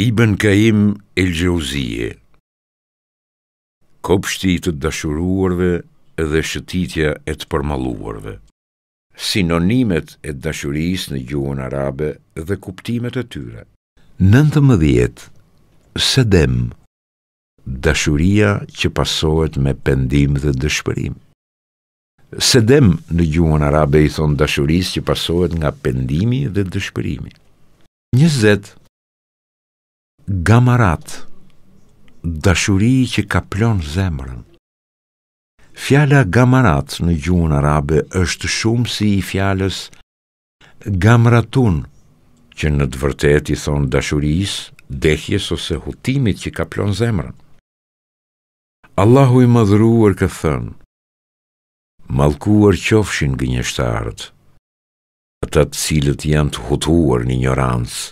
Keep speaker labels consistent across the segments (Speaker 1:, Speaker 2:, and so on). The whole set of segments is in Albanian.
Speaker 1: Ibn Kaim El Gjeuzije Kopshti të dashuruarve dhe shëtitja e të përmaluarve Sinonimet e dashuris në gjuhën arabe dhe kuptimet e tyre Nëntë më djetë Sedem Dashuria që pasohet me pendim dhe dëshpërim Sedem në gjuhën arabe i thonë dashuris që pasohet nga pendimi dhe dëshpërimi Njëzet gamarat, dashuri që ka plon zemrën. Fjala gamarat në gjuhën arabe është shumë si i fjales gamratun, që në të vërtet i thonë dashuris, dehjes ose hutimit që ka plon zemrën. Allahu i madhruar këtë thënë, malkuar qofshin gënjështarët, atat cilët janë të hutuar një një rancë,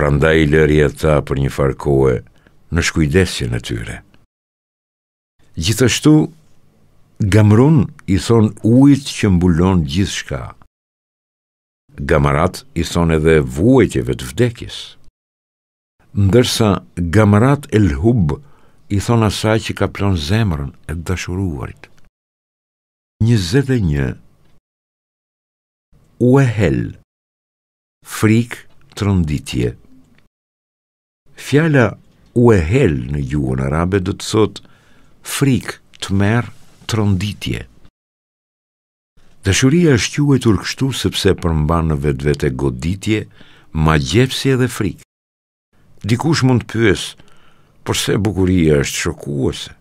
Speaker 1: nda i lërje ta për një farkohe në shkujdesje në tyre. Gjithashtu, gamrun i thon ujt që mbulon gjithë shka. Gamarat i thon edhe vuajtjeve të vdekis. Ndërsa, gamarat e lhub i thon asaj që ka plon zemrën e dashuruarit. 21. Uehel, frikë, tronditje. Fjala u e hel në gjuhën arabe do të thotë frik të merë tronditje. Dashuria është quajtur kështu sepse përmban në vetvete goditje, magjepsje dhe frik. Dikush mund të pyes, pse bukuria është shokuese?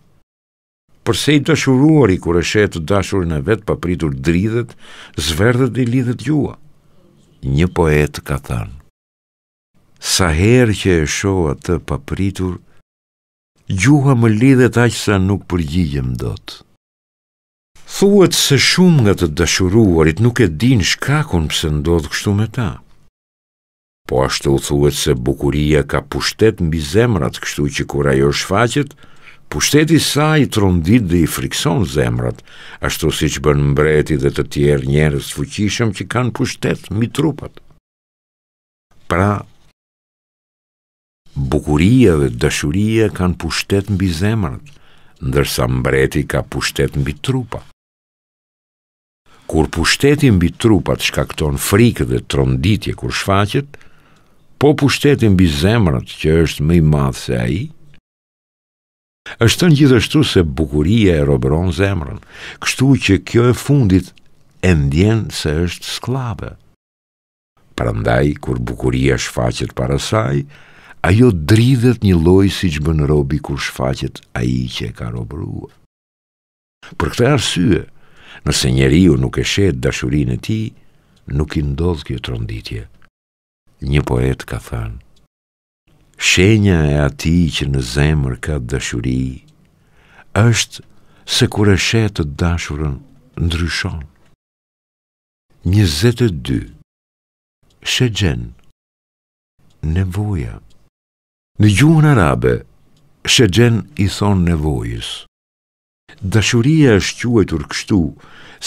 Speaker 1: Përse i dashuruari kur e shet të dashurën e vet papritur dridhet, zverdhet i lidhet jua? Një poet ka thënë: sa herë që e shoh atë papritur, gjuha më lidhet aq sa nuk përgjigjem dot. Thuhet se shumë nga të dashuruarit nuk e din shkakun pse ndodh kështu me ta. Po ashtu thuhet se bukuria ka pushtet mbi zemrat, kështu që kur ajo shfaqet, pushteti sa i trondit dhe i frikson zemrat, ashtu si që bën mbreti dhe të tjerë njerës fuqishëm që kanë pushtet mbi trupat. Pra, bukuria dhe dashuria kanë pushtet mbi zemrët, ndërsa mbreti ka pushtet mbi trupa. Kur pushteti mbi trupat shkakton frikë dhe tronditje kur shfaqet, po pushteti mbi zemrat që është më i madh se ai, është gjithashtu se bukuria e robron zemrën, kështu që kjo e fundit e ndjen se është sklabe. Prandaj kur bukuria shfaqet para saj, ajo dridhet një loj si që bën robi kur shfaqet a i që e ka robëruar. Për këta arsye, nëse njeriu nuk e shetë dashurin e ti, nuk i ndodhë kjo tronditje. Një poet ka thënë, Shenja e ati që në zemër ka dashuri, është se kur e shetë dashurën, ndryshon. 22. gjenë, nevoja. Në gjuhën arabe, shëgjen i thonë nevojës. Dashuria është quaj të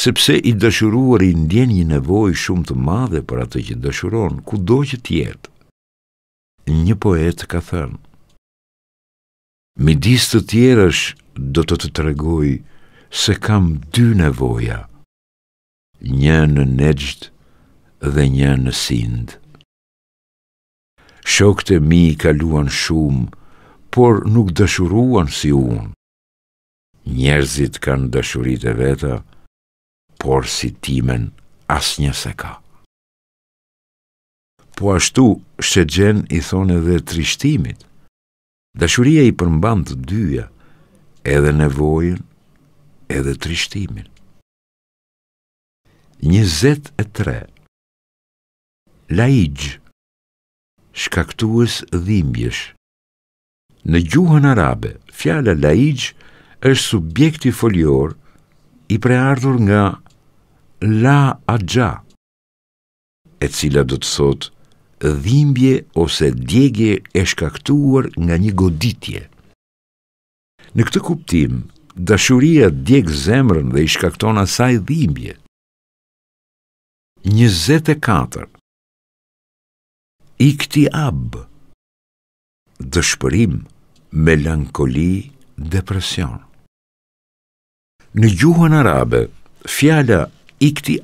Speaker 1: sepse i dashuruar i ndjen një nevojë shumë të madhe për atë që i dashuron, ku do që tjetë. Një poet ka thënë, Mi disë të tjerësh do të të tregoj se kam dy nevoja, një në nejtë dhe një në sindë. Shokët e mi kaluan shumë, por nuk dëshuruan si unë. Njerëzit kanë dëshurit e veta, por si timen as një se ka. Po ashtu, shëgjen i thonë edhe trishtimit. Dëshuria i përmban të dyja, edhe nevojën, edhe trishtimin. Njëzet e tre. Laigjë shkaktues dhimbjesh. Në gjuhën arabe, fjala laij është subjekti folior foljor i preardhur nga la aja, e cila do të thotë dhimbje ose djegje e shkaktuar nga një goditje. Në këtë kuptim, dashuria djeg zemrën dhe i shkakton asaj dhimbje. 24 i këti dëshpërim, melankoli, depresion. Në gjuhën arabe, fjala i këti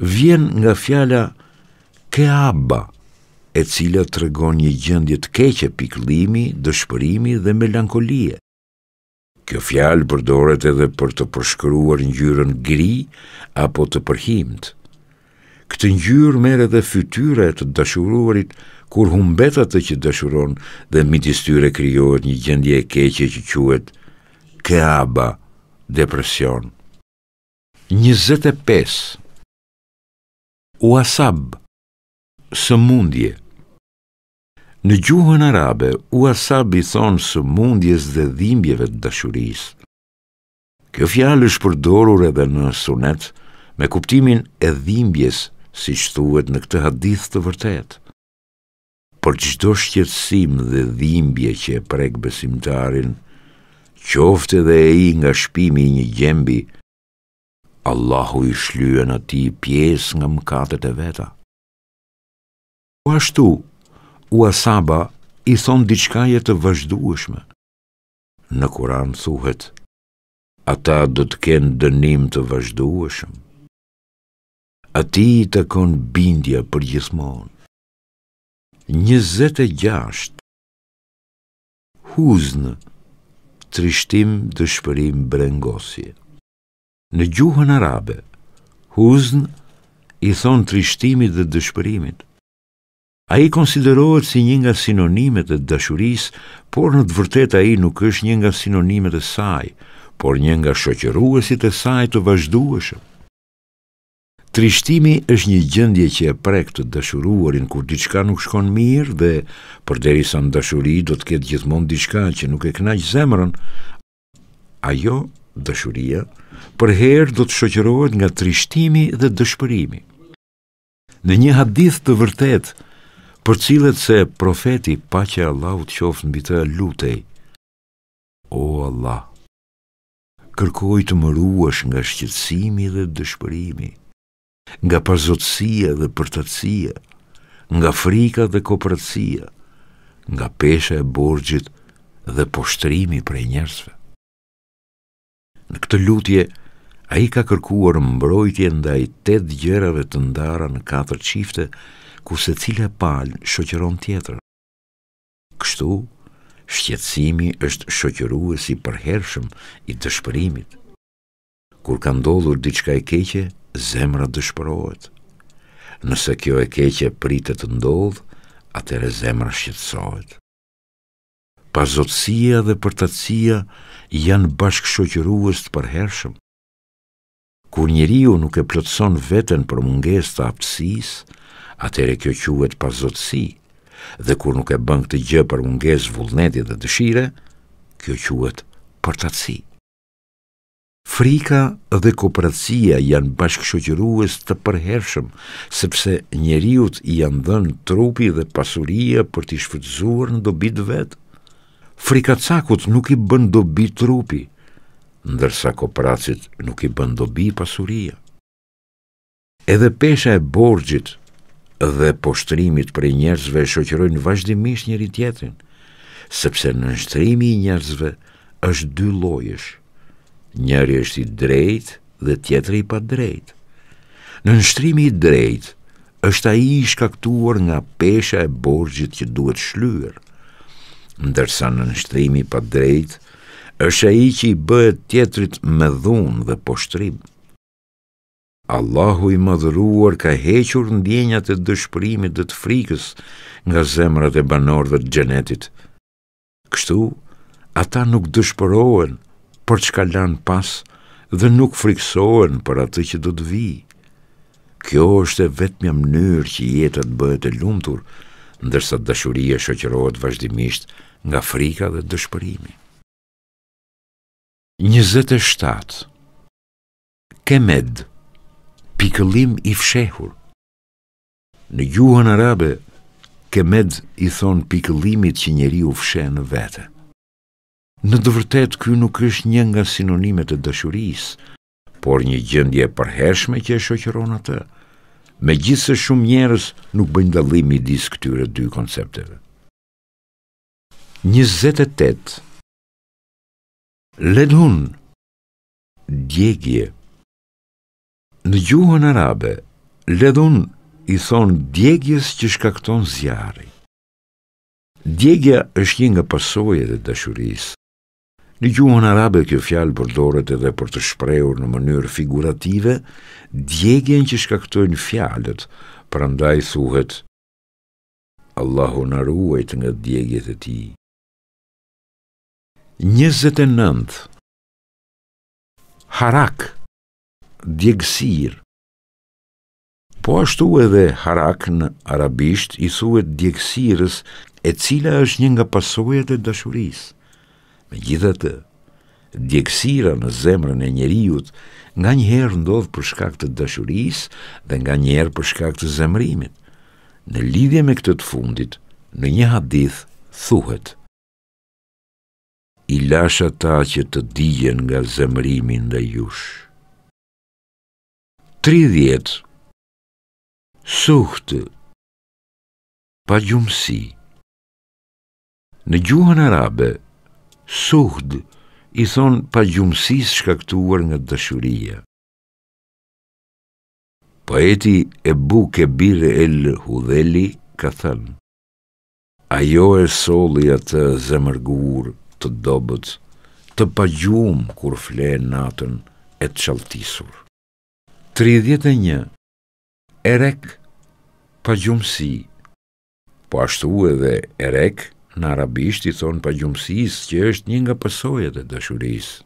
Speaker 1: vjen nga fjala ke e cila të regon një gjëndje të keqe piklimi, dëshpërimi dhe melankolie. Kjo fjalë përdoret edhe për të përshkruar një gri apo të përhimtë këtë njërë mere dhe fytyre të dashuruarit, kur humbet atë që dashuron dhe midis tyre kryohet një gjendje e keqe që quet keaba, depresion. 25. Uasab, së mundje. Në gjuhën arabe, uasab i thonë së mundjes dhe dhimbjeve të dashurisë. Kjo fjalë është përdorur edhe në sunet me kuptimin e dhimbjes si që thuet në këtë hadith të vërtet. Por qdo shqetsim dhe dhimbje që e prek besimtarin, qofte dhe e i nga shpimi një gjembi, Allahu i shlyen ati pjes nga mkatet e veta. U ashtu, u asaba, i thonë diçka jetë të vazhdueshme. Në kuran thuhet, ata do të kenë dënim të vazhdueshme ati i të kon bindja për gjithmon. Njëzete gjasht, huznë, trishtim dë shpërim brengosje. Në gjuhën arabe, huznë i thonë trishtimit dhe dëshpërimit. A i konsiderohet si një nga sinonimet e dashuris, por në të vërtet a i nuk është një nga sinonimet e saj, por një nga shoqeruesit e saj të vazhdueshëm. Trishtimi është një gjëndje që e prek të dëshuruarin kur diçka nuk shkon mirë dhe për deri sa në dëshuri do të ketë gjithmonë diçka që nuk e kënaq zemrën. Ajo, dëshuria, për herë do të shoqërohet nga trishtimi dhe dëshpërimi. Në një hadith të vërtet, për cilët se profeti pa që Allah u të qofë në bitë lutej, O Allah, kërkoj të më ruash nga shqetsimi dhe dëshpërimi, nga përzotësia dhe përtëtsia, nga frika dhe kopratësia, nga peshe e borgjit dhe poshtrimi prej njerësve. Në këtë lutje, a i ka kërkuar mbrojtje ndaj 8 gjërave të ndara në katër qifte, ku se cilë e palë shoqeron tjetër. Kështu, shqetsimi është shoqeruesi përhershëm i dëshpërimit, kur ka ndodhur diçka e keqe, zemra dëshpërohet. Nëse kjo e keqe pritet të ndodh, atëre zemra shqetsohet. Pazotësia dhe përtatësia janë bashkëshoqërues të përhershëm. Kur njeriu nuk e plotson veten për mungesë të aftësisë, atëre kjo quhet pazotësi. Dhe kur nuk e bën këtë gjë për mungesë vullneti dhe dëshire, kjo quhet përtatësi. Frika dhe kopratësia janë bashkëshoqërues të përhershëm, sepse njeriut i janë dhënë trupi dhe pasuria për t'i shfrytëzuar në dobit vetë. Frikacakut nuk i bën dobi trupi, ndërsa kopratësit nuk i bën dobi pasuria. Edhe pesha e borgjit dhe poshtrimit për njerëzve e shoqërojnë vazhdimisht njëri tjetrin, sepse në nështrimi i njerëzve është dy lojështë Njëri është i drejt dhe tjetëri i pa drejt. Në nështrimi i drejt, është a i shkaktuar nga pesha e borgjit që duhet shlyër, ndërsa në nështrimi i pa drejt, është a i që i bëhet tjetërit me dhunë dhe poshtrim. Allahu i madhruar ka hequr në djenjat e dëshprimit dhe të frikës nga zemrat e banor dhe të gjenetit. Kështu, ata nuk dëshpërohen, për çka lën pas dhe nuk friksohen për atë që do të vi. Kjo është e vetëmja mënyrë që jetët bëhet e lumëtur, ndërsa dashuria shëqërohet vazhdimisht nga frika dhe dëshpërimi. 27. Kemed, pikëllim i fshehur. Në gjuhën arabe, Kemed i thonë pikëllimit që njeri u fshehë në vete. Në të vërtet, kjo nuk është një nga sinonimet e dëshuris, por një gjëndje përheshme që e shokirona atë. Me gjithse shumë njerës nuk bëjnë dalimi disë këtyre dy koncepteve. 28. Ledhun, djegje. Në gjuhën arabe, ledhun i thonë djegjes që shkakton zjarë. Djegja është një nga pasojët e dashurisë, Në gjuhën arabe kjo fjalë përdoret edhe për të shprehur në mënyrë figurative djegjen që shkaktojnë fjalët, prandaj thuhet Allahu na ruaj nga djegjet e tij. 29 Harak djegësir Po ashtu edhe harak në arabisht i thuhet djegësirës e cila është një nga pasojat e dashurisë. Me gjithë të, djekësira në zemrën e njeriut nga njëherë ndodhë për shkak të dëshuris dhe nga njëherë për shkak të zemrimit. Në lidhje me këtët fundit, në një hadith, thuhet. I lasha ta që të dijen nga zemrimin dhe jush. 30. Suhtë Pa gjumësi Në gjuhën arabe, suhd, i thonë pa gjumësis shkaktuar nga dëshuria. Poeti e buke bire el hudheli ka thënë, ajo e soli atë zemërgur të dobët, të pa gjumë kur fle natën e të qaltisur. 31. Erek pa gjumësi, po ashtu edhe erek, në arabisht i thonë pa gjumësis që është një nga pësojet e dëshurisë.